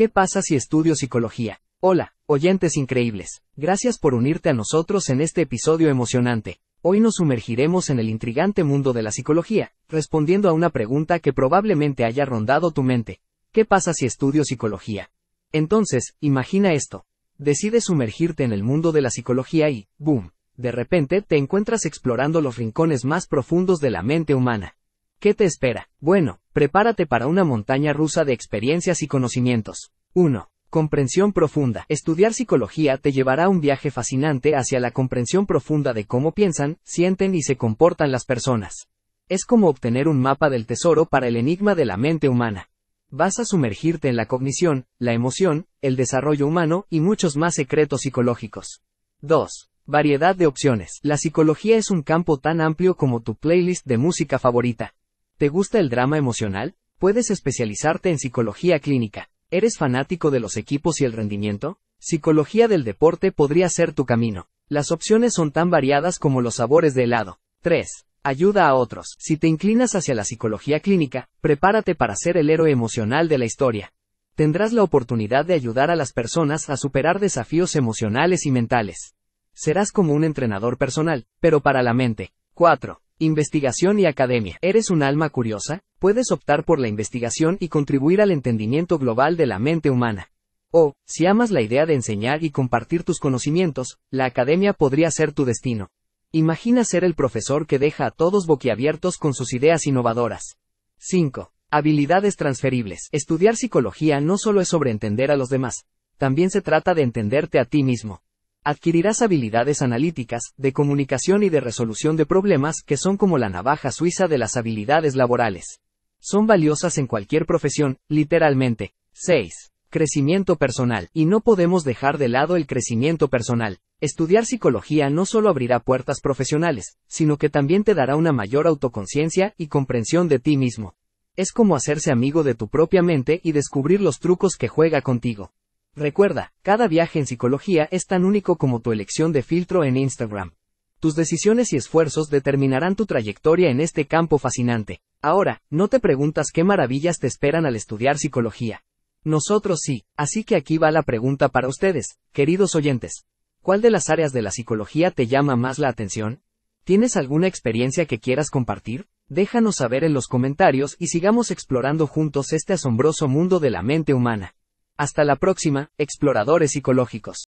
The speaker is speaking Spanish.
¿Qué pasa si estudio psicología? Hola, oyentes increíbles. Gracias por unirte a nosotros en este episodio emocionante. Hoy nos sumergiremos en el intrigante mundo de la psicología, respondiendo a una pregunta que probablemente haya rondado tu mente. ¿Qué pasa si estudio psicología? Entonces, imagina esto. Decides sumergirte en el mundo de la psicología y, ¡boom!, de repente te encuentras explorando los rincones más profundos de la mente humana. ¿Qué te espera? Bueno, prepárate para una montaña rusa de experiencias y conocimientos. 1. Comprensión profunda. Estudiar psicología te llevará a un viaje fascinante hacia la comprensión profunda de cómo piensan, sienten y se comportan las personas. Es como obtener un mapa del tesoro para el enigma de la mente humana. Vas a sumergirte en la cognición, la emoción, el desarrollo humano y muchos más secretos psicológicos. 2. Variedad de opciones. La psicología es un campo tan amplio como tu playlist de música favorita. ¿Te gusta el drama emocional? Puedes especializarte en psicología clínica. ¿Eres fanático de los equipos y el rendimiento? Psicología del deporte podría ser tu camino. Las opciones son tan variadas como los sabores de helado. 3. Ayuda a otros. Si te inclinas hacia la psicología clínica, prepárate para ser el héroe emocional de la historia. Tendrás la oportunidad de ayudar a las personas a superar desafíos emocionales y mentales. Serás como un entrenador personal, pero para la mente. 4. Investigación y academia. ¿Eres un alma curiosa? Puedes optar por la investigación y contribuir al entendimiento global de la mente humana. O, si amas la idea de enseñar y compartir tus conocimientos, la academia podría ser tu destino. Imagina ser el profesor que deja a todos boquiabiertos con sus ideas innovadoras. 5. Habilidades transferibles. Estudiar psicología no solo es sobre entender a los demás, también se trata de entenderte a ti mismo. Adquirirás habilidades analíticas, de comunicación y de resolución de problemas que son como la navaja suiza de las habilidades laborales. Son valiosas en cualquier profesión, literalmente. 6. Crecimiento personal. Y no podemos dejar de lado el crecimiento personal. Estudiar psicología no solo abrirá puertas profesionales, sino que también te dará una mayor autoconciencia y comprensión de ti mismo. Es como hacerse amigo de tu propia mente y descubrir los trucos que juega contigo. Recuerda, cada viaje en psicología es tan único como tu elección de filtro en Instagram. Tus decisiones y esfuerzos determinarán tu trayectoria en este campo fascinante. Ahora, no te preguntas qué maravillas te esperan al estudiar psicología. Nosotros sí, así que aquí va la pregunta para ustedes, queridos oyentes. ¿Cuál de las áreas de la psicología te llama más la atención? ¿Tienes alguna experiencia que quieras compartir? Déjanos saber en los comentarios y sigamos explorando juntos este asombroso mundo de la mente humana. Hasta la próxima, exploradores psicológicos.